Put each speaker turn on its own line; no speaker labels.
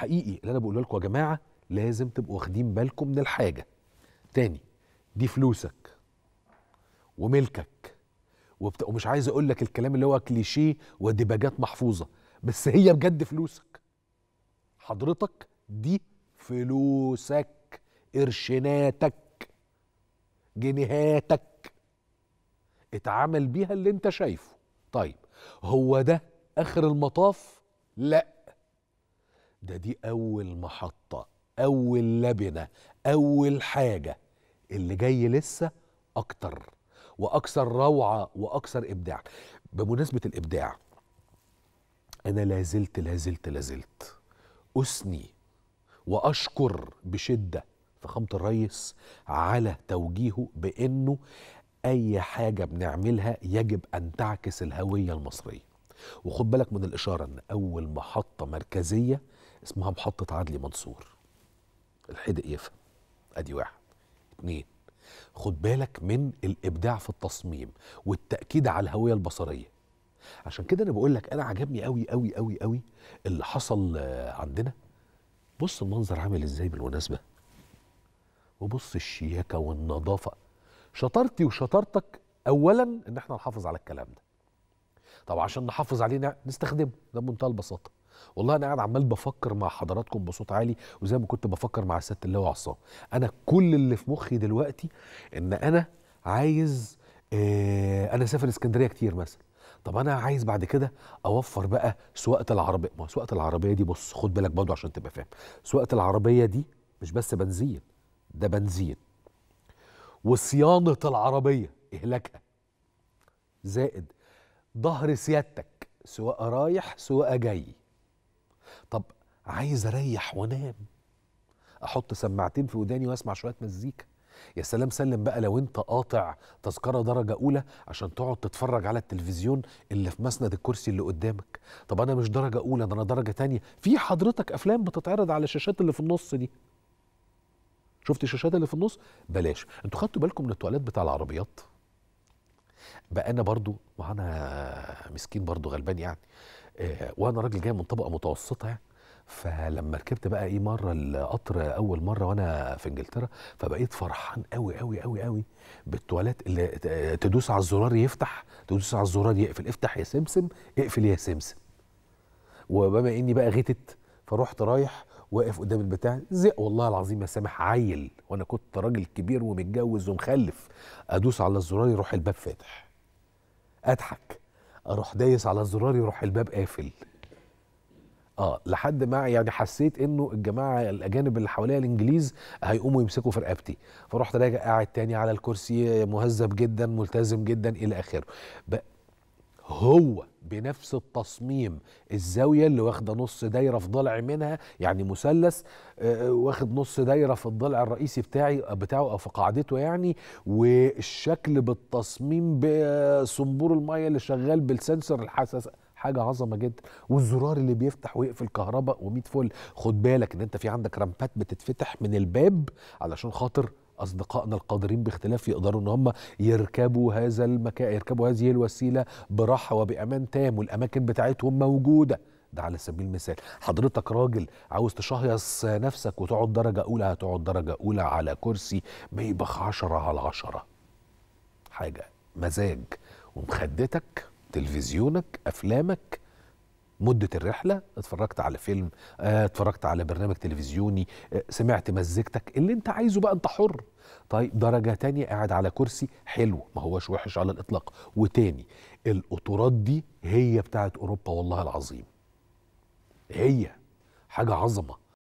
حقيقي اللي انا بقوله لكم يا جماعه لازم تبقوا واخدين بالكم من الحاجه تاني دي فلوسك وملكك وبت... ومش عايز اقول لك الكلام اللي هو كليشيه وديباجات محفوظه بس هي بجد فلوسك حضرتك دي فلوسك قرشناتك جنيهاتك اتعامل بيها اللي انت شايفه طيب هو ده اخر المطاف لا ده دي أول محطة أول لبنة أول حاجة اللي جاي لسه أكتر وأكثر روعة وأكثر إبداع بمناسبة الإبداع أنا لازلت لازلت لازلت أثني وأشكر بشدة فخامة الريس على توجيهه بأنه أي حاجة بنعملها يجب أن تعكس الهوية المصرية وخد بالك من الإشارة أن أول محطة مركزية اسمها محطة عدلي منصور الحدق يفهم أدي واحد اتنين خد بالك من الإبداع في التصميم والتأكيد على الهوية البصرية عشان كده أنا بقول لك أنا عجبني قوي قوي قوي قوي اللي حصل عندنا بص المنظر عامل إزاي بالمناسبة وبص الشياكة والنظافة شطارتي وشطارتك أولا إن احنا نحافظ على الكلام ده طب عشان نحافظ عليه نستخدمه ده بمنتهى البساطه والله انا قاعد عمال بفكر مع حضراتكم بصوت عالي وزي ما كنت بفكر مع سياده اللواء عصام انا كل اللي في مخي دلوقتي ان انا عايز إيه انا سافر اسكندريه كتير مثلا طب انا عايز بعد كده اوفر بقى سواقه العربيه ما سواقه العربيه دي بص خد بالك برضه عشان تبقى فاهم سواقه العربيه دي مش بس بنزين ده بنزين وصيانه العربيه اهلاكها زائد ظهر سيادتك سواء رايح سواء جاي طب عايز اريح وانام احط سماعتين في وداني واسمع شويه مزيكا يا سلام سلم بقى لو انت قاطع تذكره درجه اولى عشان تقعد تتفرج على التلفزيون اللي في مسند الكرسي اللي قدامك طب انا مش درجه اولى ده انا درجه تانية في حضرتك افلام بتتعرض على الشاشات اللي في النص دي شفت الشاشات اللي في النص بلاش انتوا خدتوا بالكم من التواليت بتاع العربيات بقى انا برضو وانا مسكين برضو غلبان يعني آه، وانا راجل جاي من طبقه متوسطه يعني فلما ركبت بقى ايه مره القطر اول مره وانا في انجلترا فبقيت فرحان قوي قوي قوي قوي بالتواليت اللي تدوس على الزرار يفتح تدوس على الزرار يقفل افتح يا سمسم اقفل يا سمسم وبما اني بقى غتت فروحت رايح واقف قدام البتاع زق والله العظيم يا سامح عيل وانا كنت راجل كبير ومتجوز ومخلف ادوس على الزرار يروح الباب فاتح اضحك اروح دايس على الزرار يروح الباب قافل اه لحد ما يعني حسيت انه الجماعه الاجانب اللي حواليا الانجليز هيقوموا يمسكوا في رقبتي فرحت راجع قاعد تاني على الكرسي مهذب جدا ملتزم جدا الى اخره هو بنفس التصميم الزاويه اللي واخده نص دايره في ضلع منها يعني مثلث آه، آه، واخد نص دايره في الضلع الرئيسي بتاعي بتاعه او في قاعدته يعني والشكل بالتصميم بصنبور آه، الميه اللي شغال بالسنسور الحساس حاجه عظمه جدا والزرار اللي بيفتح ويقفل كهرباء و100 فل خد بالك ان انت في عندك رامبات بتتفتح من الباب علشان خاطر اصدقائنا القادرين باختلاف يقدروا ان هم يركبوا هذا المكان يركبوا هذه الوسيله براحه وبامان تام والاماكن بتاعتهم موجوده ده على سبيل المثال حضرتك راجل عاوز تشهيص نفسك وتقعد درجه اولى هتقعد درجه اولى على كرسي ما يبخ 10 على 10 حاجه مزاج ومخدتك تلفزيونك افلامك مدة الرحلة اتفرجت على فيلم آه، اتفرجت على برنامج تلفزيوني آه، سمعت مزيكتك اللي انت عايزه بقى انت حر طيب درجة تانية قاعد على كرسي حلو ما هوش وحش على الإطلاق وتاني القطورات دي هي بتاعت أوروبا والله العظيم هي حاجة عظمة